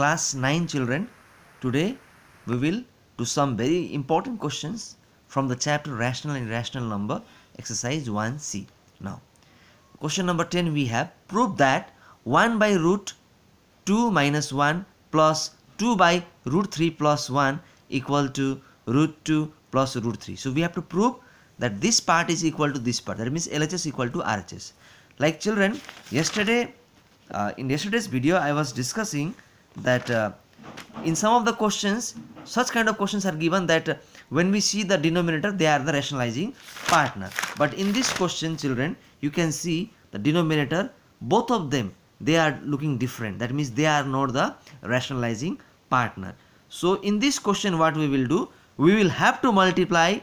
class 9 children today we will do some very important questions from the chapter rational and irrational number exercise 1c now question number 10 we have prove that 1 by root 2 minus 1 plus 2 by root 3 plus 1 equal to root 2 plus root 3 so we have to prove that this part is equal to this part that means LHS equal to RHS like children yesterday uh, in yesterday's video I was discussing that uh, in some of the questions such kind of questions are given that uh, when we see the denominator they are the rationalizing partner but in this question children you can see the denominator both of them they are looking different that means they are not the rationalizing partner so in this question what we will do we will have to multiply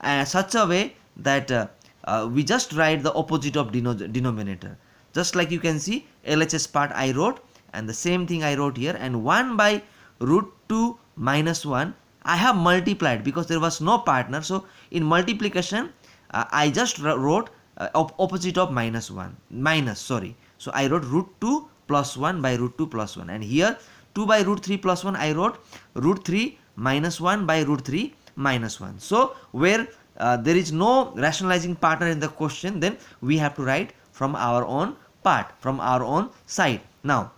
uh, such a way that uh, uh, we just write the opposite of denominator just like you can see LHS part I wrote and the same thing I wrote here and 1 by root 2 minus 1 I have multiplied because there was no partner so in multiplication uh, I just wrote uh, op opposite of minus 1 minus sorry so I wrote root 2 plus 1 by root 2 plus 1 and here 2 by root 3 plus 1 I wrote root 3 minus 1 by root 3 minus 1 so where uh, there is no rationalizing partner in the question then we have to write from our own part from our own side now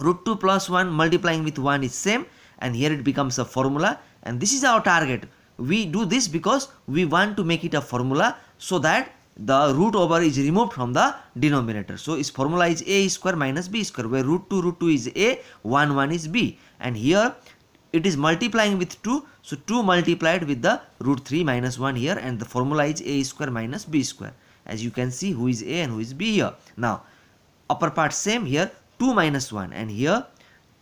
root 2 plus 1 multiplying with 1 is same and here it becomes a formula and this is our target. We do this because we want to make it a formula so that the root over is removed from the denominator. So its formula is a square minus b square where root 2 root 2 is a 1 1 is b and here it is multiplying with 2 so 2 multiplied with the root 3 minus 1 here and the formula is a square minus b square as you can see who is a and who is b here. Now upper part same here 2 minus 1 and here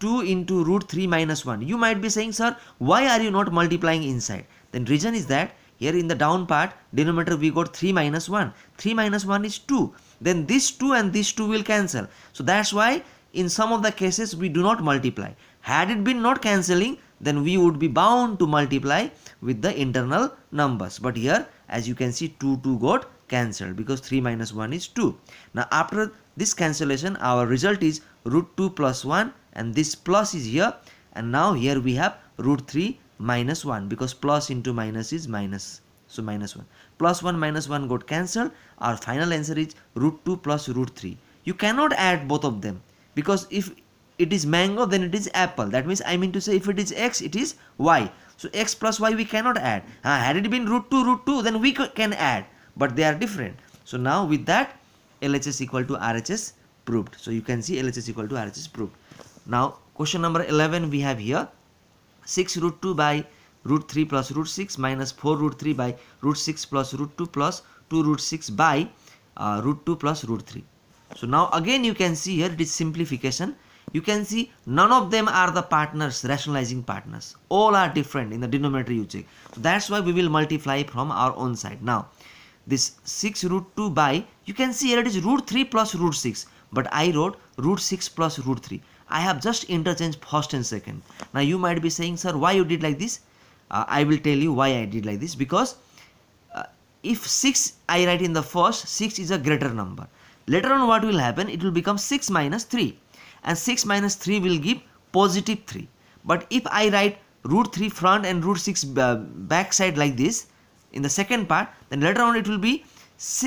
2 into root 3 minus 1. You might be saying sir why are you not multiplying inside? Then reason is that here in the down part denominator we got 3 minus 1. 3 minus 1 is 2. Then this 2 and this 2 will cancel. So that's why in some of the cases we do not multiply. Had it been not cancelling then we would be bound to multiply with the internal numbers. But here as you can see 2 2 got cancelled because 3 minus 1 is 2. Now after this cancellation our result is root 2 plus 1 and this plus is here and now here we have root 3 minus 1 because plus into minus is minus so minus 1 plus 1 minus 1 got cancelled our final answer is root 2 plus root 3 you cannot add both of them because if it is mango then it is apple that means I mean to say if it is x it is y so x plus y we cannot add uh, had it been root 2 root 2 then we can add but they are different so now with that LHS equal to RHS proved. So you can see LHS equal to RHS proved. Now question number 11 we have here 6 root 2 by root 3 plus root 6 minus 4 root 3 by root 6 plus root 2 plus 2 root 6 by uh, root 2 plus root 3. So now again you can see here it is simplification. You can see none of them are the partners, rationalizing partners. All are different in the denominator you check. So that's why we will multiply from our own side. Now this 6 root 2 by, you can see here it is root 3 plus root 6. But I wrote root 6 plus root 3. I have just interchanged first and second. Now you might be saying, sir, why you did like this? Uh, I will tell you why I did like this. Because uh, if 6 I write in the first, 6 is a greater number. Later on what will happen? It will become 6 minus 3. And 6 minus 3 will give positive 3. But if I write root 3 front and root 6 uh, back side like this, in the second part then later on it will be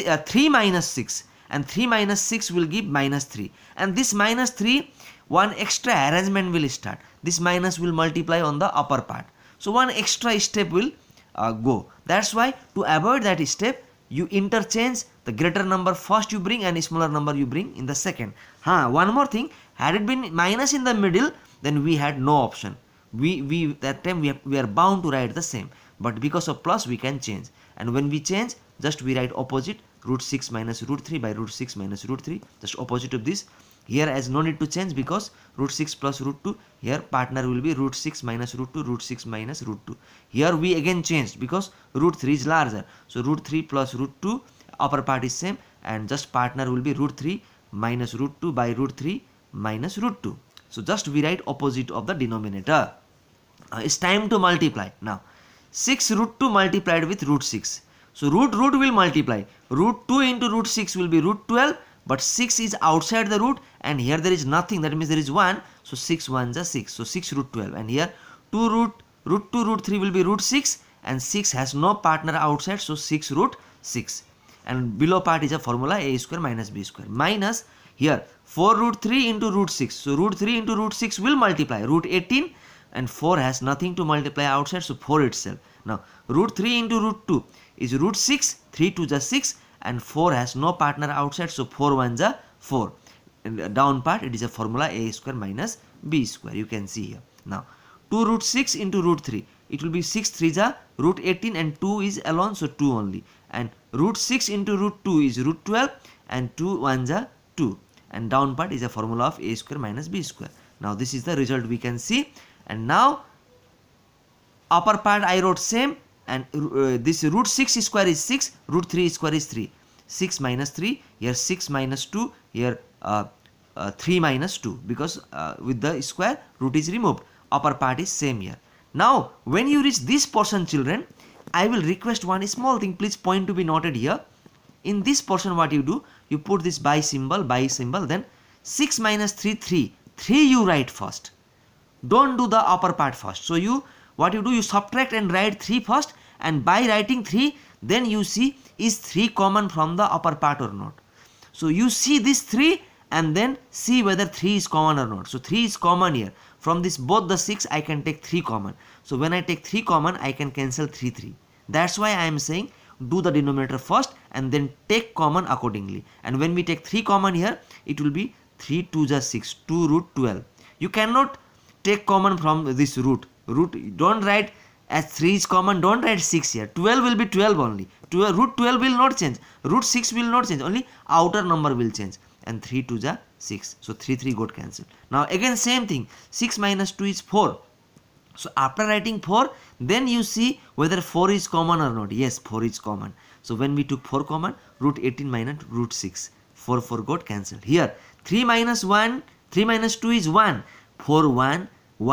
uh, 3 minus 6 and 3 minus 6 will give minus 3 and this minus 3 one extra arrangement will start this minus will multiply on the upper part so one extra step will uh, go that's why to avoid that step you interchange the greater number first you bring and smaller number you bring in the second huh one more thing had it been minus in the middle then we had no option we we that time we, have, we are bound to write the same but because of plus we can change and when we change just we write opposite root 6 minus root 3 by root 6 minus root 3 just opposite of this here as no need to change because root 6 plus root 2 here partner will be root 6 minus root 2 root 6 minus root 2 here we again changed because root 3 is larger so root 3 plus root 2 upper part is same and just partner will be root 3 minus root 2 by root 3 minus root 2 so just we write opposite of the denominator uh, it's time to multiply now 6 root 2 multiplied with root 6. So root root will multiply. Root 2 into root 6 will be root 12 but 6 is outside the root and here there is nothing that means there is 1. So 6 1s are 6. So 6 root 12 and here 2 root root 2 root 3 will be root 6 and 6 has no partner outside so 6 root 6 and below part is a formula a square minus b square minus here 4 root 3 into root 6 so root 3 into root 6 will multiply root 18 and 4 has nothing to multiply outside so 4 itself. Now root 3 into root 2 is root 6 3 to the 6 and 4 has no partner outside so 4 1 the 4. down part it is a formula a square minus b square you can see here. Now 2 root 6 into root 3 it will be 6 3 the root 18 and 2 is alone so 2 only and root 6 into root 2 is root 12 and 2 1 the 2 and down part is a formula of a square minus b square. Now this is the result we can see and now upper part I wrote same and uh, this root 6 square is 6 root 3 square is 3 6 minus 3 here 6 minus 2 here uh, uh, 3 minus 2 because uh, with the square root is removed upper part is same here now when you reach this portion children I will request one small thing please point to be noted here in this portion what you do you put this by symbol by symbol then 6 minus 3 3 3 you write first don't do the upper part first so you what you do you subtract and write 3 first and by writing 3 then you see is 3 common from the upper part or not so you see this 3 and then see whether 3 is common or not so 3 is common here from this both the 6 I can take 3 common so when I take 3 common I can cancel 3 3 that's why I am saying do the denominator first and then take common accordingly and when we take 3 common here it will be 3 2 just 6 2 root 12 you cannot take common from this root root don't write as 3 is common don't write 6 here 12 will be 12 only 12, root 12 will not change root 6 will not change only outer number will change and 3 to the 6 so 3 3 got cancelled now again same thing 6 minus 2 is 4 so after writing 4 then you see whether 4 is common or not yes 4 is common so when we took 4 common root 18 minus root 6 4 4 got cancelled here 3 minus 1 3 minus 2 is 1 4 1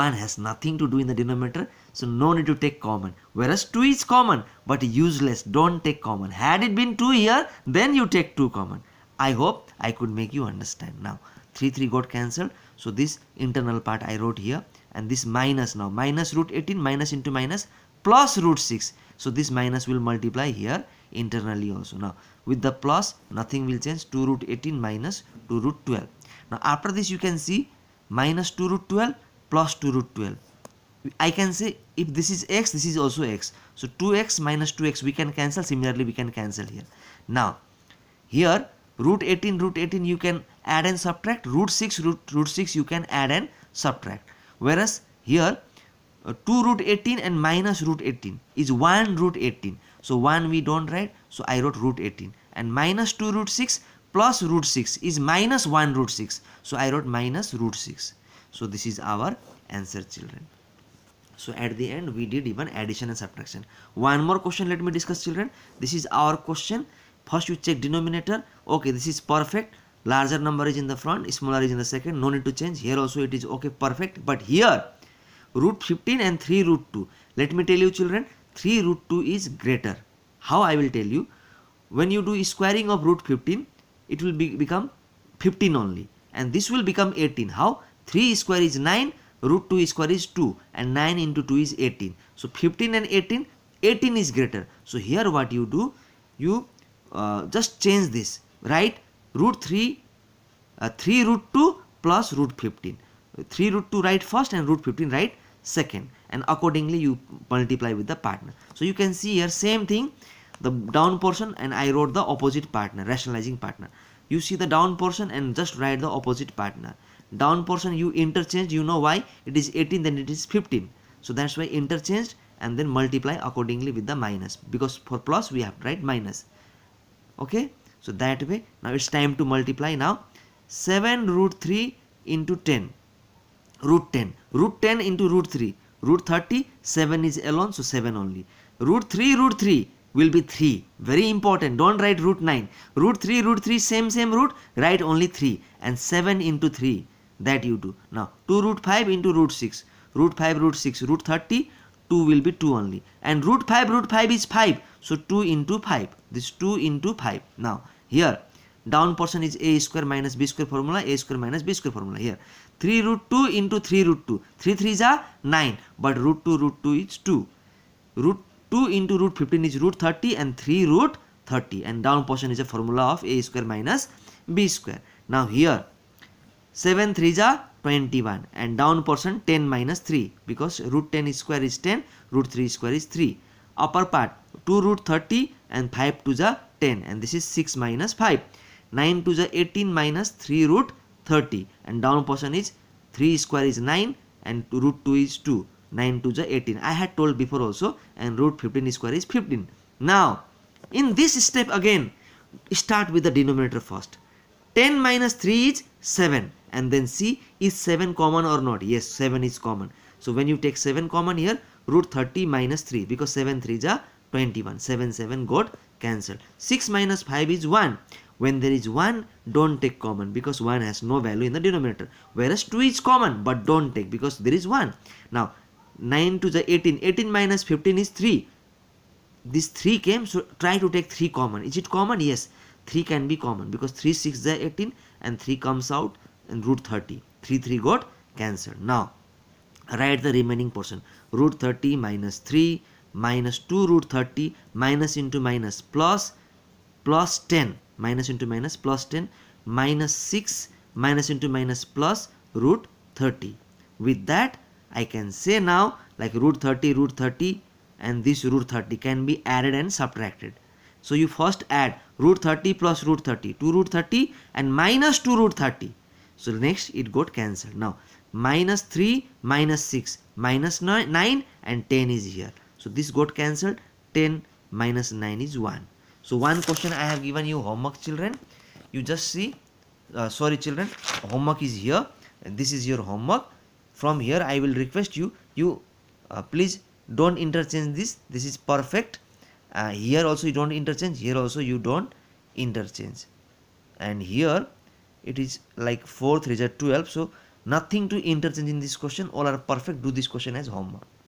1 has nothing to do in the denominator so no need to take common whereas 2 is common but useless don't take common had it been 2 here then you take 2 common i hope i could make you understand now 3 3 got cancelled so this internal part i wrote here and this minus now minus root 18 minus into minus plus root 6 so this minus will multiply here internally also now with the plus nothing will change 2 root 18 minus 2 root 12 now after this you can see minus 2 root 12 plus 2 root 12 I can say if this is x this is also x so 2x minus 2x we can cancel similarly we can cancel here now here root 18 root 18 you can add and subtract root 6 root root 6 you can add and subtract whereas here uh, 2 root 18 and minus root 18 is 1 root 18 so 1 we don't write so I wrote root 18 and minus 2 root 6 plus root 6 is minus 1 root 6. So I wrote minus root 6. So this is our answer children. So at the end we did even addition and subtraction. One more question let me discuss children. This is our question. First you check denominator. Okay this is perfect. Larger number is in the front, smaller is in the second. No need to change. Here also it is okay perfect. But here root 15 and 3 root 2. Let me tell you children 3 root 2 is greater. How I will tell you? When you do squaring of root 15 it will be become 15 only and this will become 18 how 3 square is 9 root 2 square is 2 and 9 into 2 is 18 so 15 and 18 18 is greater so here what you do you uh, just change this right root 3 uh, 3 root 2 plus root 15 3 root 2 write first and root 15 write second and accordingly you multiply with the partner so you can see here same thing the down portion and I wrote the opposite partner, rationalizing partner. You see the down portion and just write the opposite partner. Down portion you interchange, you know why? It is 18 then it is 15. So that's why interchanged and then multiply accordingly with the minus because for plus we have to write minus. Okay, so that way now it's time to multiply now. 7 root 3 into 10 root 10 root 10 into root 3 root 30 7 is alone so 7 only root 3 root 3 will be 3. Very important. Don't write root 9. Root 3, root 3, same, same root. Write only 3. And 7 into 3. That you do. Now, 2 root 5 into root 6. Root 5, root 6, root 30. 2 will be 2 only. And root 5, root 5 is 5. So, 2 into 5. This 2 into 5. Now, here, down portion is a square minus b square formula. a square minus b square formula here. 3 root 2 into 3 root 2. 3 3s are 9. But root 2, root 2 is 2. Root 2 into root 15 is root 30 and 3 root 30 and down portion is a formula of a square minus b square. Now here 7 3 is 21 and down portion 10 minus 3 because root 10 square is 10 root 3 square is 3 upper part 2 root 30 and 5 to the 10 and this is 6 minus 5 9 to the 18 minus 3 root 30 and down portion is 3 square is 9 and root 2 is 2 9 to the 18 I had told before also and root 15 square is 15 now in this step again start with the denominator first 10 minus 3 is 7 and then see is 7 common or not yes 7 is common so when you take 7 common here root 30 minus 3 because 7 3 is 21 7 7 got cancelled 6 minus 5 is 1 when there is 1 don't take common because 1 has no value in the denominator whereas 2 is common but don't take because there is 1 now 9 to the 18 18 minus 15 is 3 this 3 came so try to take 3 common is it common yes 3 can be common because 3 6 is 18 and 3 comes out and root 30 3 3 got cancelled now write the remaining portion root 30 minus 3 minus 2 root 30 minus into minus plus plus 10 minus into minus plus 10 minus 6 minus into minus plus root 30 with that I can say now like root 30 root 30 and this root 30 can be added and subtracted. So you first add root 30 plus root 30 2 root 30 and minus 2 root 30. So next it got cancelled. Now minus 3 minus 6 minus 9, 9 and 10 is here. So this got cancelled 10 minus 9 is 1. So one question I have given you homework children. You just see uh, sorry children homework is here and this is your homework from here i will request you you uh, please don't interchange this this is perfect uh, here also you don't interchange here also you don't interchange and here it is like 4th result 12 so nothing to interchange in this question all are perfect do this question as homework